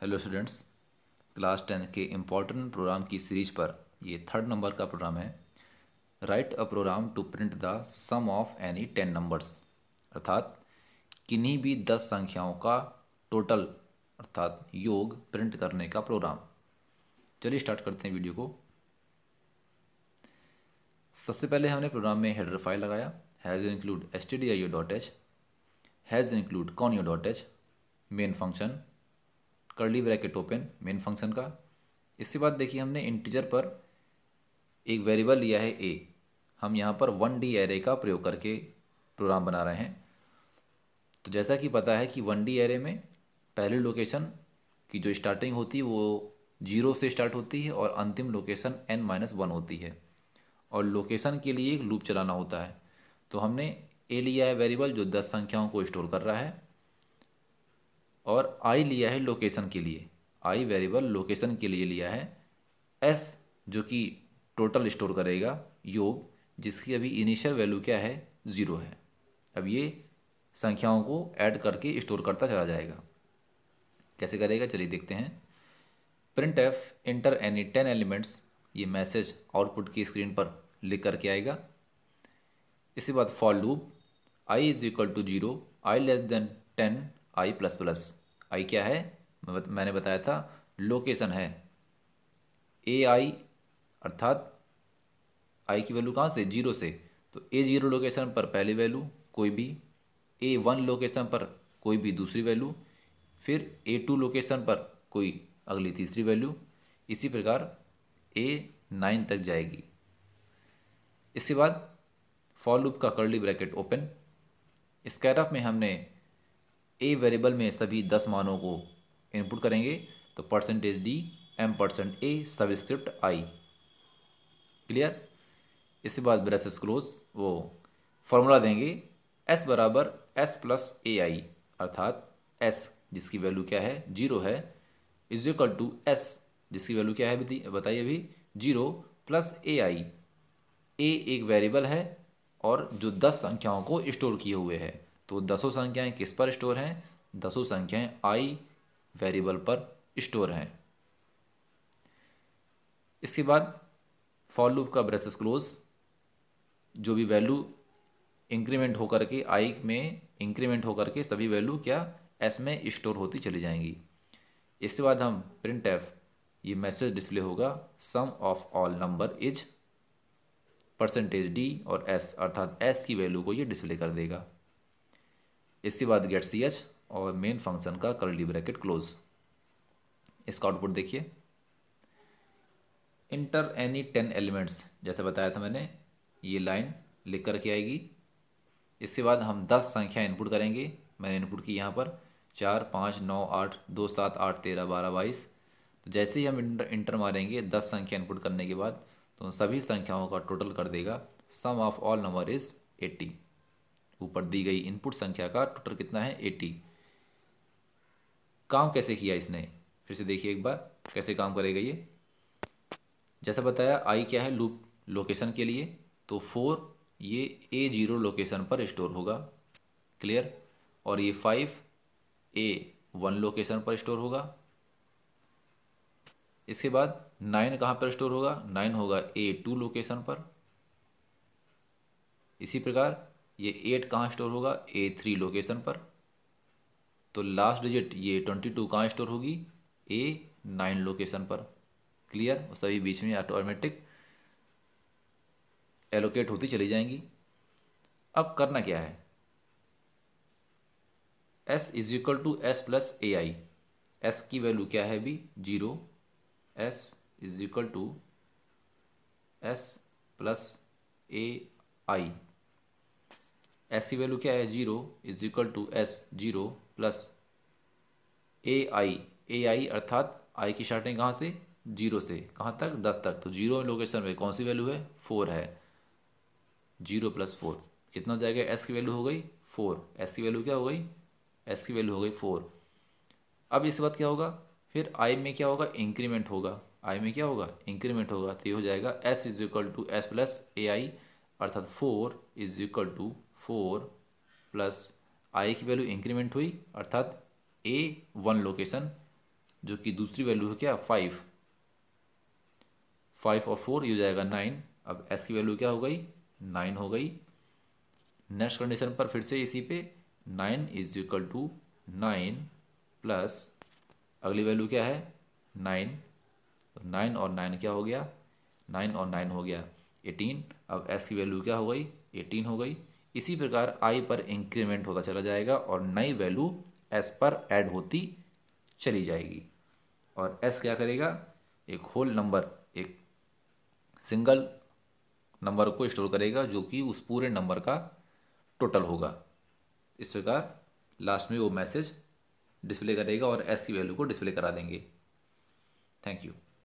hello students class ten के important program की series पर ये थर्ड नंबर का प्रोग्राम है right a program to print the sum of any ten numbers अर्थात किन्हीं भी दस संख्याओं का टोटल अर्थात योग प्रिंट करने का प्रोग्राम चलिए स्टार्ट करते हैं वीडियो को सबसे पहले हमने प्रोग्राम में हेडर फाइल लगाया hash include S T D I O dot H hash include conio dot H main function curly bracket open main function का इसके बाद देखिए हमने इंटीजर पर एक वेरिएबल लिया है ए हम यहाँ पर वन डी एरे का प्रयोग करके प्रोग्राम बना रहे हैं तो जैसा कि पता है कि वन डी एरे में पहली लोकेशन की जो स्टार्टिंग होती है वो जीरो से स्टार्ट होती है और अंतिम लोकेशन एन माइनस वन होती है और लोकेशन के लिए एक लूप चलाना होता है तो हमने ए लिया है वेरिएबल जो दस संख्याओं को स्टोर कर रहा है और आई लिया है लोकेशन के लिए आई वेरिएबल लोकेशन के लिए लिया है एस जो कि टोटल स्टोर करेगा योग जिसकी अभी इनिशियल वैल्यू क्या है ज़ीरो है अब ये संख्याओं को ऐड करके स्टोर करता चला जाएगा कैसे करेगा चलिए देखते हैं print F enter any ten elements ये मैसेज आउटपुट की स्क्रीन पर लिख करके आएगा इसके बाद for loop I is equal to zero I less than ten I plus plus I क्या है मैंने बताया था लोकेशन है ए आई अर्थात आई की वैल्यू कहाँ से जीरो से तो ए जीरो लोकेशन पर पहली वैल्यू कोई भी ए वन लोकेशन पर कोई भी दूसरी वैल्यू फिर ए टू लोकेशन पर कोई अगली तीसरी वैल्यू इसी प्रकार ए नाइन तक जाएगी इसके बाद फॉर लूप का कर्ली ब्रैकेट ओपन स्कैरफ में हमने ए वेरिएबल में सभी दस मानों को इनपुट करेंगे तो percentage D M percent A subscript I clear इसके बाद ब्रेसेस क्लोज वो फॉर्मूला देंगे एस बराबर एस प्लस ए आई अर्थात एस जिसकी वैल्यू क्या है जीरो है इज इक्वल टू एस जिसकी वैल्यू क्या है बताइए अभी जीरो प्लस ए आई ए एक वेरिएबल है और जो दस संख्याओं को स्टोर किए हुए है तो दसों संख्याएं किस पर स्टोर हैं दसों संख्याएं आई वेरिएबल पर स्टोर हैं इसके बाद फॉर लूप का ब्रेसेस क्लोज जो भी वैल्यू इंक्रीमेंट होकर के आई में इंक्रीमेंट होकर के सभी वैल्यू क्या एस में स्टोर होती चली जाएंगी इसके बाद हम प्रिंट एफ ये मैसेज डिस्प्ले होगा sum of all number is percentage D और एस अर्थात एस की वैल्यू को ये डिस्प्ले कर देगा इसके बाद गेट सी एच और मेन फंक्शन का डी ब्रैकेट क्लोज इसका आउटपुट देखिए इंटर एनी टेन एलिमेंट्स जैसे बताया था मैंने ये लाइन लिख कर के आएगी इसके बाद हम दस संख्या इनपुट करेंगे मैंने इनपुट की यहाँ पर चार पाँच नौ आठ दो सात आठ तेरह बारह बाईस तो जैसे ही हम इंटर इंटर मारेंगे दस संख्या इनपुट करने के बाद तो उन सभी संख्याओं का टोटल कर देगा sum of all number is eighty ऊपर दी गई इनपुट संख्या का टोटल कितना है एटी काम कैसे किया इसने फिर से देखिए एक बार कैसे काम करेगा ये जैसा बताया आई क्या है लूप लोकेशन के लिए तो फोर ये ए जीरो लोकेशन पर स्टोर होगा क्लियर और ये फाइव ए वन लोकेशन पर स्टोर होगा इसके बाद नाइन कहाँ पर स्टोर होगा नाइन होगा ए टू लोकेशन पर इसी प्रकार ये एट कहाँ स्टोर होगा ए थ्री लोकेशन पर तो लास्ट डिजिट ये ट्वेंटी टू कहाँ स्टोर होगी ए नाइन लोकेशन पर क्लियर और सभी बीच में ऑटोमेटिक एलोकेट होती चली जाएंगी अब करना क्या है S is equal to S plus A I S की वैल्यू क्या है अभी zero S is equal to S plus A I S की वैल्यू क्या है zero is equal to S zero plus A I A I अर्थात I की shorting कहाँ से जीरो से कहाँ तक दस तक तो जीरो लोकेशन में कौन सी वैल्यू है फोर है जीरो प्लस फोर कितना हो जाएगा एस की वैल्यू हो गई फोर एस की वैल्यू क्या हो गई एस की वैल्यू हो गई फोर अब इसके बाद क्या होगा फिर आई में क्या होगा इंक्रीमेंट होगा आई में क्या होगा इंक्रीमेंट होगा तो ये हो जाएगा S is equal to S plus A I अर्थात four is equal to four plus I की वैल्यू इंक्रीमेंट हुई अर्थात ए वन लोकेशन जो कि दूसरी वैल्यू है क्या फाइव फाइव और फोर ये हो जाएगा नाइन अब एस की वैल्यू क्या हो गई नाइन हो गई नेक्स्ट कंडीशन पर फिर से इसी पे nine is equal to nine plus अगली वैल्यू क्या है नाइन तो नाइन और नाइन क्या हो गया नाइन और नाइन हो गया एटीन अब एस की वैल्यू क्या हो गई एटीन हो गई इसी प्रकार आई पर इंक्रीमेंट होता चला जाएगा और नई वैल्यू एस पर ऐड होती चली जाएगी और एस क्या करेगा एक होल नंबर एक सिंगल नंबर को स्टोर करेगा जो कि उस पूरे नंबर का टोटल होगा इस प्रकार लास्ट में वो मैसेज डिस्प्ले करेगा और एस की वैल्यू को डिस्प्ले करा देंगे थैंक यू